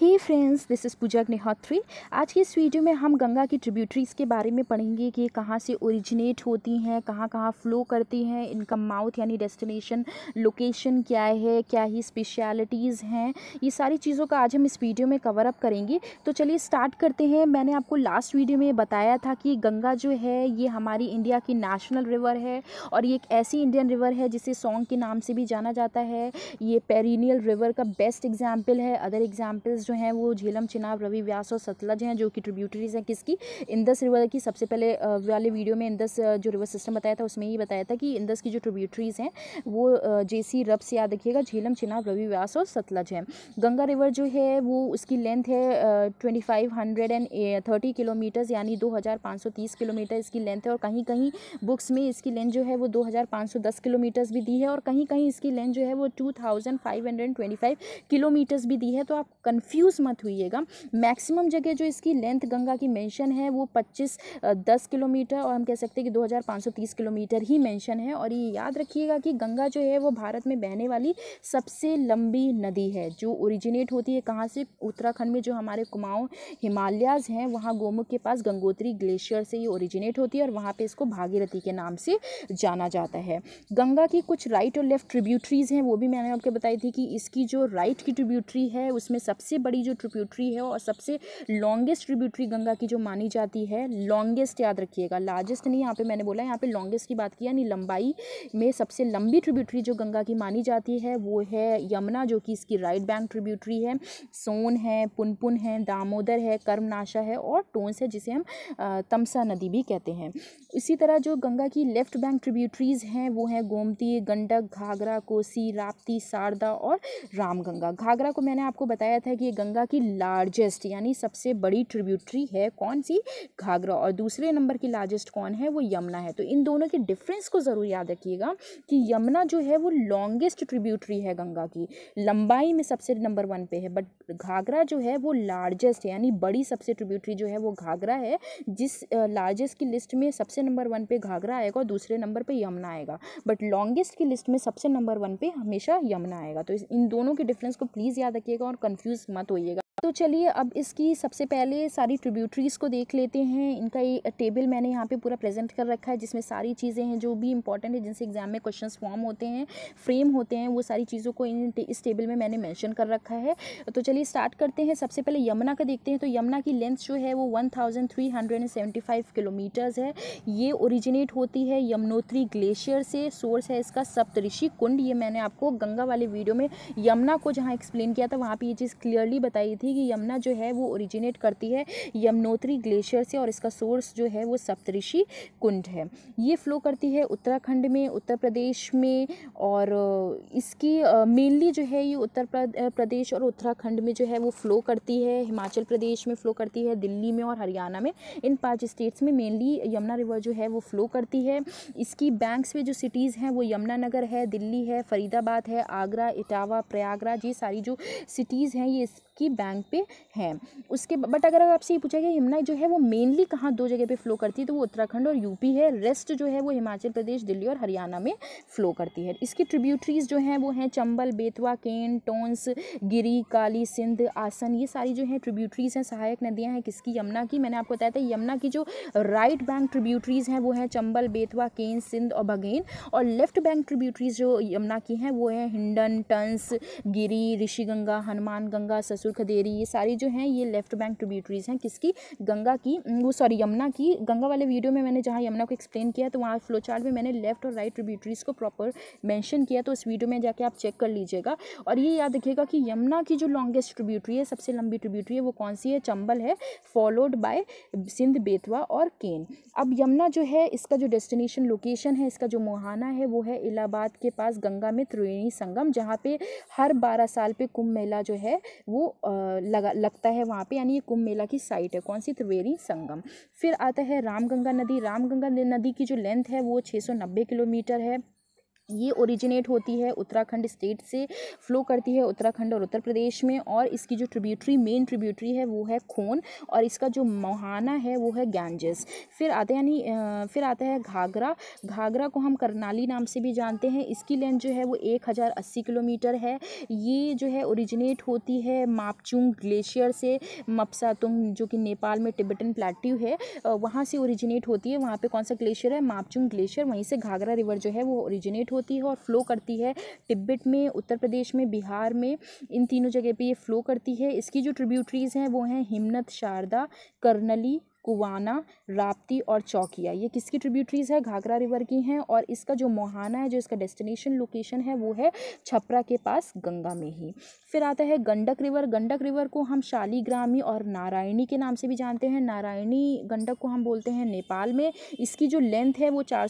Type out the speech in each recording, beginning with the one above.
hey friends this is Pooja Agnihotri आज की इस वीडियो में हम गंगा की ट्रिब्यूटरीज़ के बारे में पढ़ेंगे कि ये कहाँ से ओरिजिनेट होती हैं कहाँ कहाँ फ़्लो करती हैं इनका माउथ यानी डेस्टिनेशन लोकेशन क्या है क्या ही स्पेशलिटीज़ हैं ये सारी चीज़ों का आज हम इस वीडियो में कवर अप करेंगे तो चलिए स्टार्ट करते हैं मैंने आपको लास्ट वीडियो में बताया था कि गंगा जो है ये हमारी इंडिया की नेशनल रिवर है और ये एक ऐसी इंडियन रिवर है जिसे सॉन्ग के नाम से भी जाना जाता है ये पेरिनियल रिवर का बेस्ट एग्जाम्पल है अदर एग्जाम्पल्स जो हैं वो झेलम चिनाब रवि व्यास और सतलज हैं जो कि ट्रिब्यूटरीज हैं किसकी इंदस रिवर की सबसे पहले वाले वीडियो में इंदस जो रिवर सिस्टम बताया था उसमें ही बताया था कि इंदस की जो ट्रिब्यूटरीज हैं वो जे सी रब से याद रखिएगा झेलम चिनाब रवि व्यास और सतलज हैं गंगा रिवर जो है वो उसकी लेंथ है ट्वेंटी किलोमीटर्स यानी दो किलोमीटर इसकी लेंथ है और कहीं कहीं बुक्स में इसकी लेंथ जो है वो दो किलोमीटर्स भी दी है और कहीं कहीं इसकी लेंथ जो है वो टू किलोमीटर्स भी दी है तो आप कन्फ्यू कंफ्यूज मत हुईगा मैक्सिमम जगह जो इसकी लेंथ गंगा की मेंशन है वो पच्चीस दस किलोमीटर और हम कह सकते हैं कि 2530 किलोमीटर ही मेंशन है और ये याद रखिएगा कि गंगा जो है वो भारत में बहने वाली सबसे लंबी नदी है जो ओरिजिनेट होती है कहाँ से उत्तराखंड में जो हमारे कुमाऊँ हिमालयाज हैं वहाँ गोमुख के पास गंगोत्री ग्लेशियर से ये ओरिजिनेट होती है और वहाँ पर इसको भागीरथी के नाम से जाना जाता है गंगा की कुछ राइट और लेफ्ट ट्रिब्यूटरीज हैं वो भी मैंने आपको बताई थी कि इसकी जो राइट की ट्रिब्यूटरी है उसमें सबसे बड़ी जो ट्रिब्यूटरी है और सबसे लॉन्गेस्ट ट्रिब्यूटरी गंगा की जो मानी जाती है लॉन्गेस्ट याद रखिएगा लार्जेस्ट नहीं यहाँ पे मैंने बोला यहाँ पे लॉन्गेस्ट की बात की यानी लंबाई में सबसे लंबी ट्रिब्यूटरी जो गंगा की मानी जाती है वो है यमुना जो कि इसकी राइट बैंक ट्रिब्यूटरी है सोन है पुनपुन है दामोदर है कर्मनाशा है और टोंस है जिसे हम तमसा नदी भी कहते हैं इसी तरह जो गंगा की लेफ्ट बैंक ट्रिब्यूटरीज़ हैं वो हैं गोमती गंडक घाघरा कोसी राप्ती शारदा और रामगंगा घाघरा को मैंने आपको बताया था कि गंगा की लार्जेस्ट यानी सबसे बड़ी ट्रिब्यूटरी है कौन सी घाघरा और दूसरे नंबर की लार्जेस्ट कौन है वो यमुना है तो इन दोनों के डिफरेंस को ज़रूर याद रखिएगा कि यमुना जो है वो लॉन्गेस्ट ट्रिब्यूटरी है गंगा की लंबाई में सबसे नंबर वन पे है बट घाघरा जो है वो लार्जेस्ट यानी बड़ी सबसे ट्रिब्यूटरी जो है वो घाघरा है जिस लार्जेस्ट की लिस्ट में सबसे नंबर वन पे घाघरा आएगा और दूसरे नंबर पे यमुना आएगा बट लॉन्गेस्ट की लिस्ट में सबसे नंबर वन पे हमेशा यमुना आएगा तो इन दोनों के डिफरेंस को प्लीज़ याद रखिएगा और कन्फ्यूज़ मत 读一个。तो चलिए अब इसकी सबसे पहले सारी ट्रिब्यूटरीज़ को देख लेते हैं इनका ये टेबल मैंने यहाँ पे पूरा प्रेजेंट कर रखा है जिसमें सारी चीज़ें हैं जो भी इंपॉर्टेंट है जिनसे एग्ज़ाम में क्वेश्चन फॉर्म होते हैं फ्रेम होते हैं वो सारी चीज़ों को इन इस टेबल में मैंने मैंशन कर रखा है तो चलिए स्टार्ट करते हैं सबसे पहले यमुना का देखते हैं तो यमुना की लेंथ जो है वो वन किलोमीटर्स है ये ओरिजिनेट होती है यमुनोत्री ग्लेशियर से सोर्स है इसका सप्तऋषि कुंड ये मैंने आपको गंगा वाले वीडियो में यमुना को जहाँ एक्सप्लेन किया था वहाँ पर ये चीज़ क्लियरली बताई थी कि यमुना जो है वो ओरिजिनेट करती है यमुनोत्री ग्लेशियर से और इसका सोर्स जो है वो सप्तऋषि कुंड है ये फ्लो करती है उत्तराखंड में उत्तर प्रदेश में और इसकी मेनली जो है ये उत्तर प्रदेश और उत्तराखंड में जो है वो फ्लो करती है हिमाचल प्रदेश में फ्लो करती है दिल्ली में और हरियाणा में इन पाँच स्टेट्स में मेनली यमुना रिवर जो है वो फ्लो करती है इसकी बैंक्स में जो सिटीज़ हैं वो यमुनानगर है दिल्ली है फरीदाबाद है आगरा इटावा प्रयागराज ये सारी जो सिटीज़ हैं ये आपकी बैंक पे है उसके बट अगर आपसे ये पूछा गया यमुना जो है वो मेनली कहाँ दो जगह पे फ्लो करती है तो वो उत्तराखंड और यूपी है रेस्ट जो है वो हिमाचल प्रदेश दिल्ली और हरियाणा में फ्लो करती है इसकी ट्रिब्यूटरीज जो हैं वो हैं चंबल बेतवा केन टोंस गिरी काली सिंध आसन ये सारी जो है ट्रिब्यूटरीज हैं सहायक नदियाँ हैं किसकी यमुना की मैंने आपको बताया था यमुना की जो राइट बैंक ट्रिब्यूटरीज हैं वो हैं चंबल बेतवा केन सिंध और बघेन और लेफ्ट बैंक ट्रिब्यूटरीज जो यमुना की हैं वो हैं हिंडन टंस गिरी ऋषि गंगा हनुमान गंगा रसूल खदेरी ये सारी जो हैं ये लेफ्ट बैंक ट्रिब्यूटरीज़ हैं किसकी गंगा की वो सॉरी यमुना की गंगा वाले वीडियो में मैंने जहाँ यमुना को एक्सप्लेन किया तो वहाँ फ्लो चार्ट में मैंने लेफ्ट और राइट ट्रिब्यूटरीज़ को प्रॉपर मैंशन किया तो उस वीडियो में जाके आप चेक कर लीजिएगा और ये याद रखिएगा कि यमुना की जो लॉन्गेस्ट ट्रिब्यूटरी है सबसे लंबी ट्रिब्यूटरी है वो कौन सी है चंबल है फॉलोड बाय सिंध बेतवा और केन अब यमुना जो है इसका जो डेस्टिनेशन लोकेशन है इसका जो मुहाना है वो है इलाहाबाद के पास गंगा में त्रिवेणी संगम जहाँ पे हर बारह साल पे कुंभ मेला जो है वो लगा लगता है वहाँ पे यानी ये कुंभ मेला की साइट है कौन सी त्रिवेणी संगम फिर आता है रामगंगा नदी रामगंगा नदी की जो लेंथ है वो छः सौ नब्बे किलोमीटर है ये ओरिजिनेट होती है उत्तराखंड स्टेट से फ्लो करती है उत्तराखंड और उत्तर प्रदेश में और इसकी जो ट्रिब्यूटरी मेन ट्रिब्यूटरी है वो है खून और इसका जो मोहाना है वो है गैंजेस फिर आते यानी फिर आता है घाघरा घाघरा को हम करनाली नाम से भी जानते हैं इसकी लेंथ जो है वो एक हज़ार अस्सी किलोमीटर है ये जो है ओरिजिनेट होती है मापचुंग ग्लेशियर से मपसातुंग जो कि नेपाल में टिबन प्लेट्यू है वहाँ से ओरिजिनेट होती है वहाँ पर कौन सा ग्लेशियर है मापचुंग ग्लेशियर वहीं से घाघरा रिवर जो है वो ओरिजिनेट होती है और फ़्लो करती है तिब्बत में उत्तर प्रदेश में बिहार में इन तीनों जगह पे ये फ़्लो करती है इसकी जो ट्रिब्यूटरीज़ हैं वो हैं हिमनत शारदा कर्नली कुवाना राप्ती और चौकिया ये किसकी ट्रिब्यूटरीज है घाघरा रिवर की हैं और इसका जो मोहाना है जो इसका डेस्टिनेशन लोकेशन है वो है छपरा के पास गंगा में ही फिर आता है गंडक रिवर गंडक रिवर को हम शालीग्रामी और नारायणी के नाम से भी जानते हैं नारायणी गंडक को हम बोलते हैं नेपाल में इसकी जो लेंथ है वो चार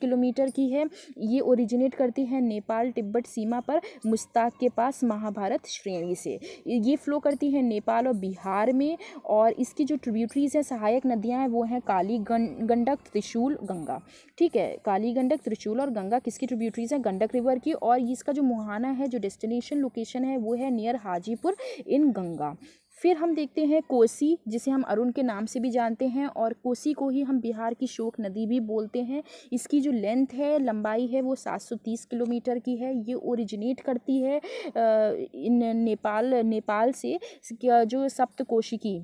किलोमीटर की है ये ओरिजिनेट करती है नेपाल तिब्बत सीमा पर मुश्ताक के पास महाभारत श्रेणी से ये फ्लो करती है नेपाल और बिहार में और इसकी जो ट्रिब्यूटरीज हैं सहायक सहायक नदियाँ हैं वो हैं काली गंडक त्रिशूल गंगा ठीक है काली गंडक त्रिशूल और गंगा किसकी ट्रिब्यूटरीज हैं गंडक रिवर की और इसका जो मुहाना है जो डेस्टिनेशन लोकेशन है वो है नियर हाजीपुर इन गंगा फिर हम देखते हैं कोसी जिसे हम अरुण के नाम से भी जानते हैं और कोसी को ही हम बिहार की शोक नदी भी बोलते हैं इसकी जो लेंथ है लंबाई है वो 730 किलोमीटर की है ये ओरिजिनेट करती है इन नेपाल नेपाल से जो सप्तकोशी की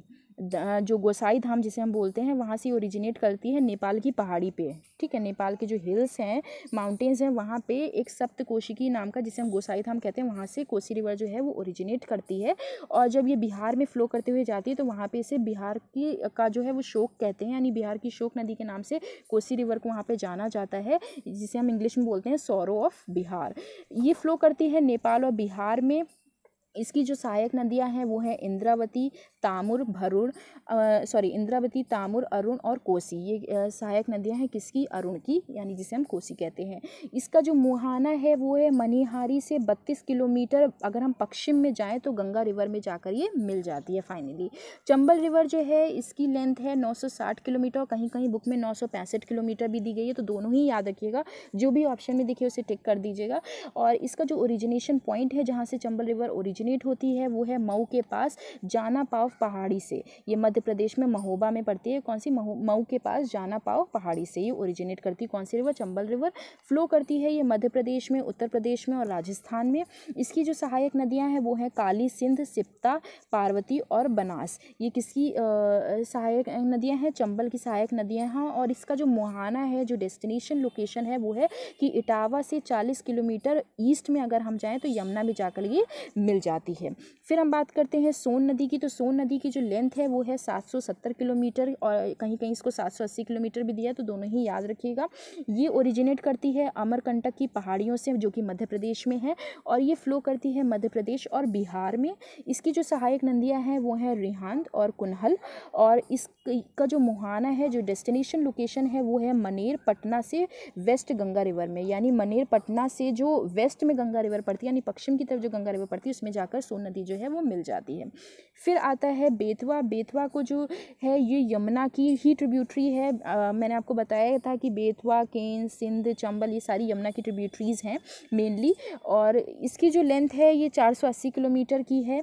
जो गोसाई धाम जिसे हम बोलते हैं वहाँ से ओरिजिनेट करती है नेपाल की पहाड़ी पे ठीक है नेपाल के जो हिल्स हैं माउंटेन्स हैं वहाँ पे एक सप्त कोशिकी नाम का जिसे हम गोसाई धाम कहते हैं वहाँ से कोसी रिवर जो है वो ओरिजिनेट करती है और जब ये बिहार में फ़्लो करते हुए जाती है तो वहाँ पर इसे बिहार की का जो है वो शोक कहते हैं यानी बिहार की शोक नदी के नाम से कोसी रिवर को वहाँ पर जाना जाता है जिसे हम इंग्लिश में बोलते हैं सोरो ऑफ बिहार ये फ़्लो करती है नेपाल और बिहार में इसकी जो सहायक नदियां हैं वो हैं इंद्रावती तामुर भरुण सॉरी इंद्रावती तामुर अरुण और कोसी ये सहायक नदियां हैं किसकी अरुण की यानी जिसे हम कोसी कहते हैं इसका जो मुहाना है वो है मनिहारी से बत्तीस किलोमीटर अगर हम पश्चिम में जाएँ तो गंगा रिवर में जाकर ये मिल जाती है फाइनली चंबल रिवर जो है इसकी लेंथ है नौ किलोमीटर और कहीं कहीं बुक में नौ किलोमीटर भी दी गई है तो दोनों ही याद रखिएगा जो भी ऑप्शन में दिखे उसे टिक कर दीजिएगा और इसका जो ओरिजिनेशन पॉइंट है जहाँ से चंबल रिवर ओरिजिन ओरिजिनेट होती है वो है मऊ के पास जाना पाव पहाड़ी से ये मध्य प्रदेश में महोबा में पड़ती है कौन सी मऊ के पास जाना पाव पहाड़ी से ये ओरिजिनेट करती है कौन सी रिवर चंबल रिवर फ्लो करती है ये मध्य प्रदेश में उत्तर प्रदेश में और राजस्थान में इसकी जो सहायक नदियाँ हैं वो हैं काली सिंध सिप्ता पार्वती और बनास ये किसकी सहायक नदियाँ हैं चंबल की सहायक नदियाँ हैं और इसका जो मुहाना है जो डेस्टिनेशन लोकेशन है वो है कि इटावा से चालीस किलोमीटर ईस्ट में अगर हम जाएँ तो यमुना भी जाकर ये मिल जाए जाती है फिर हम बात करते हैं सोन नदी की तो सोन नदी की जो लेंथ है वो है 770 किलोमीटर और कहीं कहीं इसको 780 किलोमीटर भी दिया तो दोनों ही याद रखिएगा ये ओरिजिनेट करती है अमरकंटक की पहाड़ियों से जो कि मध्य प्रदेश में है और ये फ्लो करती है मध्य प्रदेश और बिहार में इसकी जो सहायक नदियाँ हैं वो हैं रिहांद और कुनहल और इसका जो मुहाना है जो डेस्टिनेशन लोकेशन है वो है मनेर पटना से वेस्ट गंगा रिवर में यानी मनेर पटना से जो वेस्ट में गंगा रिवर पड़ती है यानी पश्चिम की तरफ जो गंगा रिवर पड़ती है उसमें जाकर सोन नदी जो है वो मिल जाती है फिर आता है बेतवा बेतवा को जो है ये यमुना की ही ट्रिब्यूटरी है आ, मैंने आपको बताया था कि बेतवा केन सिंध चंबल ये सारी यमुना की ट्रिब्यूटरीज़ हैं मेनली और इसकी जो लेंथ है ये अस्सी किलोमीटर की है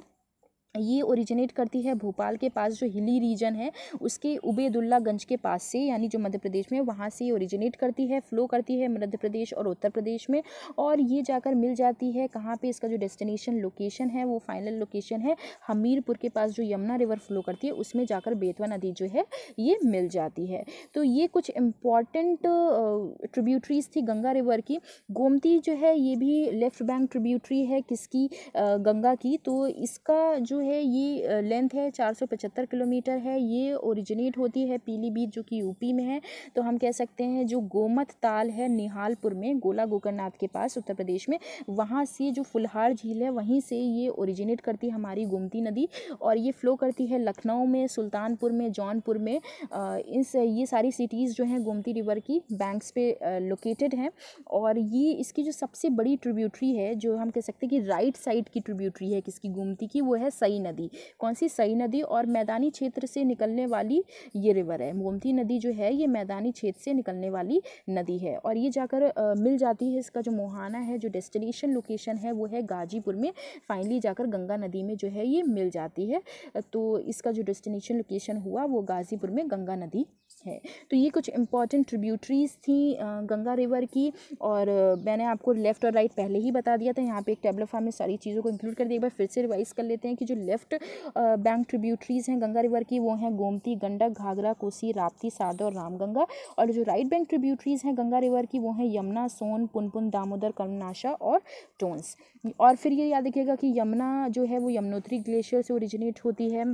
ये ओरिजिनेट करती है भोपाल के पास जो हिली रीजन है उसके उबेदुल्लागंज के पास से यानी जो मध्य प्रदेश में वहाँ से ओरिजिनेट करती है फ्लो करती है मध्य प्रदेश और उत्तर प्रदेश में और ये जाकर मिल जाती है कहाँ पे इसका जो डेस्टिनेशन लोकेशन है वो फाइनल लोकेशन है हमीरपुर के पास जो यमुना रिवर फ्लो करती है उसमें जाकर बेतवा नदी जो है ये मिल जाती है तो ये कुछ इम्पॉर्टेंट ट्रिब्यूटरीज थी गंगा रिवर की गोमती जो है ये भी लेफ़्ट बैंक ट्रिब्यूटरी है किसकी गंगा की तो इसका जो है ये लेंथ है चार सौ पचहत्तर किलोमीटर है ये ओरिजिनेट होती है पीलीभीत जो कि यूपी में है तो हम कह सकते हैं जो गोमत ताल है निहालपुर में गोला गोकरनाथ के पास उत्तर प्रदेश में वहाँ से जो फुलहार झील है वहीं से ये ओरिजिनेट करती है हमारी गोमती नदी और ये फ्लो करती है लखनऊ में सुल्तानपुर में जौनपुर में इस ये सारी सिटीज़ जो हैं गोमती रिवर की बैंक्स पे लोकेटेड हैं और ये इसकी जो सबसे बड़ी ट्रिब्यूटरी है जो हम कह सकते हैं कि राइट साइड की ट्रिब्यूटरी है किसकी गोमती की वो है सई नदी कौन सी सई नदी और मैदानी क्षेत्र से निकलने वाली ये रिवर है गोमती नदी जो है ये मैदानी क्षेत्र से निकलने वाली नदी है और ये जाकर मिल जाती है इसका जो मोहाना है जो डेस्टिनेशन लोकेशन है वो है गाजीपुर में फाइनली जाकर गंगा नदी में जो है ये मिल जाती है तो इसका जो डेस्टिनेशन लोकेशन हुआ वो गाजीपुर में गंगा नदी है तो ये कुछ इंपॉर्टेंट ट्रिब्यूटरीज थी गंगा रिवर की और मैंने आपको लेफ़्ट और राइट पहले ही बता दिया था यहाँ पे एक टेबल फॉर्म में सारी चीज़ों को इंक्लूड कर दिया एक बार फिर से रिवाइज कर लेते हैं कि जो लेफ़्ट बैंक ट्रिब्यूटरीज़ हैं गंगा रिवर की वो हैं गोमती गंडक घाघरा कोसी राप्ती सादा और रामगंगा और जो राइट बैंक ट्रिब्यूटरीज़ हैं गंगा रिवर की वो हैं यमुना सोन पुनपुन दामोदर कर्मनाशा और टोन्स और फिर ये याद रखिएगा कि यमुना जो है वो यमुनोत्री ग्लेशियर से ओरिजिनेट होती है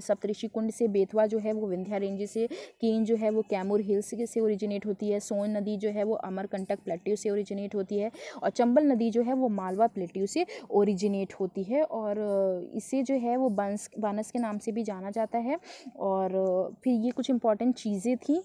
सप्तऋषि कुंड से बेतवा जो है वो विंध्या रेंज से केन जो है वो कैमूर हिल्स से ओरिजिनेट होती है सोन नदी जो है वो अमरकंटक प्लेट्यू से ओरिजिनेट होती है और चंबल नदी जो है वो मालवा प्लेट्यू से ओरिजिनेट होती है और इसे जो है वो बंस बानस के नाम से भी जाना जाता है और फिर ये कुछ इंपॉर्टेंट चीज़ें थी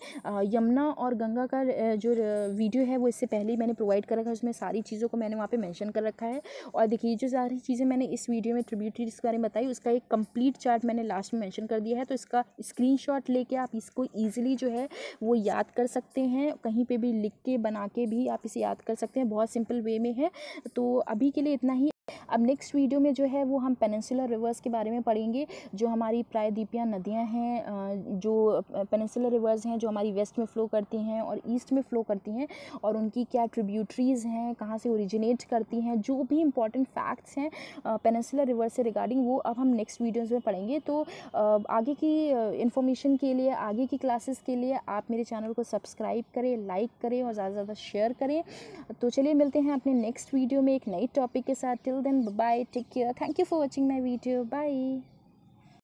यमुना और गंगा का जो वीडियो है वो इससे पहले ही मैंने प्रोवाइड कर रखा है उसमें सारी चीज़ों को मैंने वहाँ पे मेंशन कर रखा है और देखिए जो सारी चीज़ें मैंने इस वीडियो में ट्रिब्यूटरीज के बारे में बताई उसका एक कंप्लीट चार्ट मैंने लास्ट में मेंशन कर दिया है तो इसका स्क्रीनशॉट लेके आप इसको इजीली जो है वो याद कर सकते हैं कहीं पे भी लिख के बना के भी आप इसे याद कर सकते हैं बहुत सिंपल वे में है तो अभी के लिए इतना ही अब नेक्स्ट वीडियो में जो है वो हम पेनसुलर रिवर्स के बारे में पढ़ेंगे जो हमारी दीपियाँ नदियाँ हैं जो पेनसुलर रिवर्स हैं जो हमारी वेस्ट में फ़्लो करती हैं और ईस्ट में फ़्लो करती हैं और उनकी क्या ट्रिब्यूटरीज़ हैं कहाँ से ओरिजिनेट करती हैं जो भी इंपॉर्टेंट फैक्ट्स हैं पेनसुलर रिवर्स से रिगार्डिंग वो अब हम नेक्स्ट वीडियोज़ में पढ़ेंगे तो आगे की इन्फॉर्मेशन के लिए आगे की क्लासेस के लिए आप मेरे चैनल को सब्सक्राइब करें लाइक करें और ज़्यादा से ज़्यादा शेयर करें तो चलिए मिलते हैं अपने नेक्स्ट वीडियो में एक नई टॉपिक के साथ till then bye bye take care thank you for watching my video bye